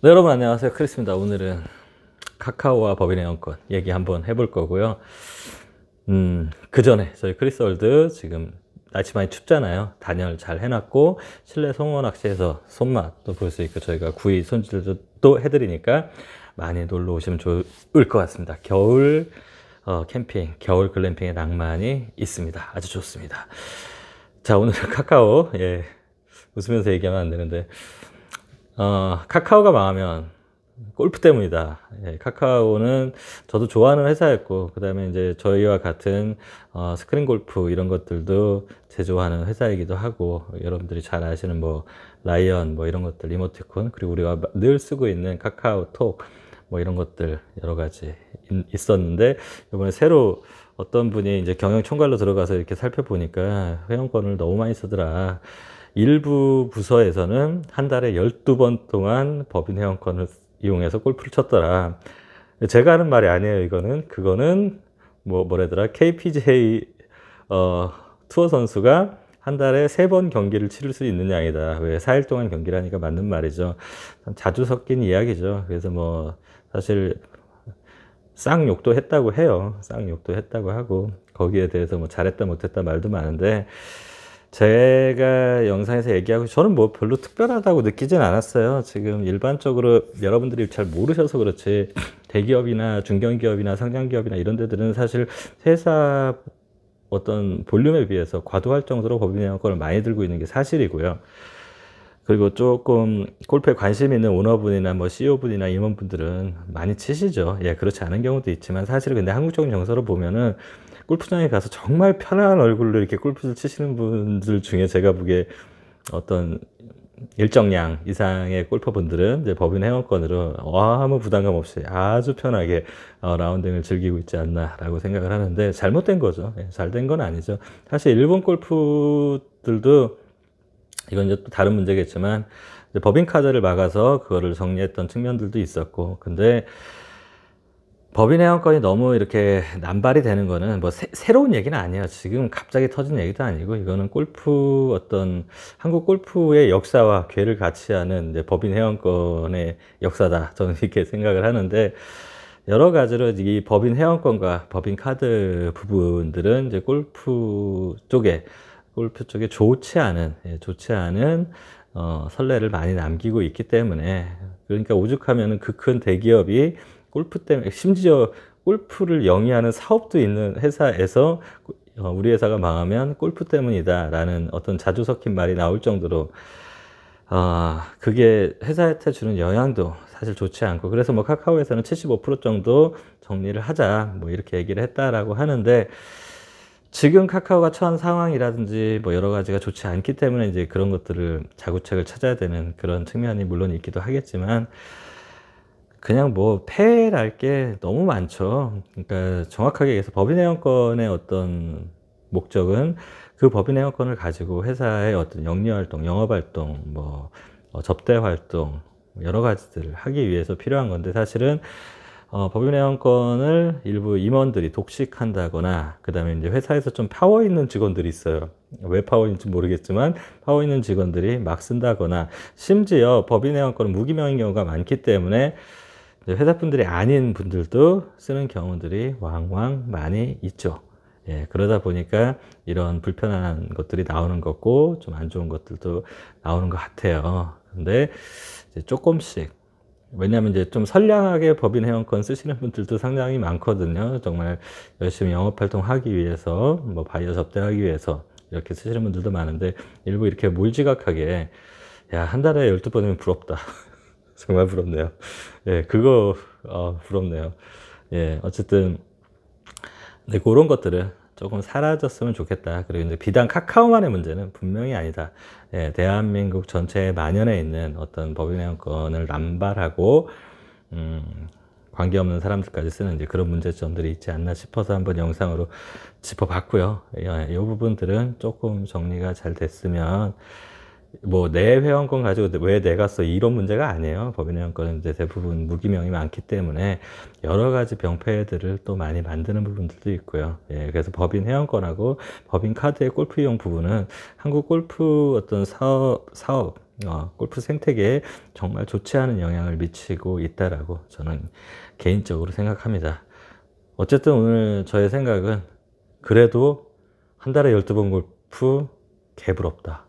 네, 여러분 안녕하세요 크리스입니다 오늘은 카카오와 법인의 영권 얘기 한번 해볼 거고요 음, 그 전에 저희 크리스월드 지금 날씨 많이 춥잖아요 단열 잘 해놨고 실내 송원낚시에서 손맛도 볼 수 있고 저희가 구이 손질도 해드리니까 많이 놀러 오시면 좋을 것 같습니다 겨울 어, 캠핑 겨울 글램핑의 낭만이 있습니다 아주 좋습니다 자 오늘 은 카카오 예 웃으면서 얘기하면 안 되는데 어, 카카오가 망하면 골프 때문이다. 예, 카카오는 저도 좋아하는 회사였고, 그 다음에 이제 저희와 같은 어, 스크린 골프 이런 것들도 제조하는 회사이기도 하고, 여러분들이 잘 아시는 뭐, 라이언 뭐 이런 것들, 이모티콘, 그리고 우리가 늘 쓰고 있는 카카오톡 뭐 이런 것들 여러 가지 있었는데, 이번에 새로 어떤 분이 이제 경영 총괄로 들어가서 이렇게 살펴보니까 회원권을 너무 많이 쓰더라. 일부 부서에서는 한 달에 12번 동안 법인 회원권을 이용해서 골프를 쳤더라. 제가 하는 말이 아니에요. 이거는 그거는 뭐 뭐래더라 KPJ 어, 투어 선수가 한 달에 세번 경기를 치를 수 있는 양이다. 왜 4일 동안 경기라니까 맞는 말이죠. 자주 섞인 이야기죠. 그래서 뭐 사실 쌍욕도 했다고 해요. 쌍욕도 했다고 하고 거기에 대해서 뭐 잘했다 못했다 말도 많은데 제가 영상에서 얘기하고 저는 뭐 별로 특별하다고 느끼진 않았어요. 지금 일반적으로 여러분들이 잘 모르셔서 그렇지 대기업이나 중견기업이나 상장기업이나 이런 데들은 사실 회사 어떤 볼륨에 비해서 과도할 정도로 법인행권을 많이 들고 있는 게 사실이고요. 그리고 조금 골프에 관심 있는 오너분이나 뭐 CEO분이나 임원분들은 많이 치시죠. 예, 그렇지 않은 경우도 있지만 사실 은 근데 한국적인 정서로 보면은 골프장에 가서 정말 편한 안 얼굴로 이렇게 골프를 치시는 분들 중에 제가 보기에 어떤 일정량 이상의 골퍼분들은 이제 법인 회원권으로 아무 부담감 없이 아주 편하게 어, 라운딩을 즐기고 있지 않나라고 생각을 하는데 잘못된 거죠. 예, 잘된 건 아니죠. 사실 일본 골프들도 이건 이제 또 다른 문제겠지만 법인 카드를 막아서 그거를 정리했던 측면들도 있었고 근데 법인 회원권이 너무 이렇게 남발이 되는 거는 뭐 새, 새 로운 얘기는 아니에요. 지금 갑자기 터진 얘기도 아니고 이거는 골프 어떤 한국 골프의 역사와 괴를 같이 하는 이제 법인 회원권의 역사다. 저는 이렇게 생각을 하는데 여러 가지로 이 법인 회원권과 법인 카드 부분들은 이제 골프 쪽에 골프 쪽에 좋지 않은 예, 좋지 않은 어, 설레를 많이 남기고 있기 때문에 그러니까 오죽하면 그 큰 대기업이 골프 때문에 심지어 골프를 영위하는 사업도 있는 회사에서 어, 우리 회사가 망하면 골프 때문이다라는 어떤 자주 섞인 말이 나올 정도로 아 그게 회사한테 주는 영향도 사실 좋지 않고 그래서 뭐 카카오에서는 75% 정도 정리를 하자 뭐 이렇게 얘기를 했다라고 하는데 지금 카카오가 처한 상황이라든지 뭐 여러 가지가 좋지 않기 때문에 이제 그런 것들을 자구책을 찾아야 되는 그런 측면이 물론 있기도 하겠지만 그냥 뭐 폐랄 게 너무 많죠. 그러니까 정확하게 얘기해서 법인회원권의 어떤 목적은 그법인회원권을 가지고 회사의 어떤 영리활동, 영업활동, 뭐 어, 접대활동 여러 가지들을 하기 위해서 필요한 건데 사실은 어, 법인회원권을 일부 임원들이 독식한다거나 그 다음에 이제 회사에서 좀 파워 있는 직원들이 있어요 왜 파워인지 모르겠지만 파워 있는 직원들이 막 쓴다거나 심지어 법인회원권은 무기명인 경우가 많기 때문에 회사 분들이 아닌 분들도 쓰는 경우들이 왕왕 많이 있죠. 예, 그러다 보니까 이런 불편한 것들이 나오는 것고좀 안 좋은 것들도 나오는 것 같아요. 근데 조금씩 왜냐하면 이제 좀 선량하게 법인 회원권 쓰시는 분들도 상당히 많거든요. 정말 열심히 영업 활동하기 위해서 뭐 바이어 접대하기 위해서 이렇게 쓰시는 분들도 많은데 일부 이렇게 몰지각하게 야한 달에 1 2 번이면 부럽다. 정말 부럽네요. 예, 그거 어, 부럽네요. 예, 어쨌든 네, 그런 것들은 조금 사라졌으면 좋겠다. 그리고 이제 비단 카카오만의 문제는 분명히 아니다. 예, 대한민국 전체에 만연해 있는 어떤 법인행권을 남발하고 음, 관계없는 사람들까지 쓰는 이제 그런 문제점들이 있지 않나 싶어서 한번 영상으로 짚어봤고요. 이 예, 부분들은 조금 정리가 잘 됐으면 뭐내 회원권 가지고 왜 내가 써 이런 문제가 아니에요. 법인의 회원권은 이제 대부분 무기명이 많기 때문에 여러 가지 병폐들을 또 많이 만드는 부분들도 있고요. 예, 그래서 법인 회원권하고 법인 카드의 골프용 이 부분은 한국 골프 어떤 사업 사업 어, 골프 생태계에 정말 좋지 않은 영향을 미치고 있다라고 저는 개인적으로 생각합니다. 어쨌든 오늘 저의 생각은 그래도 한 달에 12번 골프 개부럽다.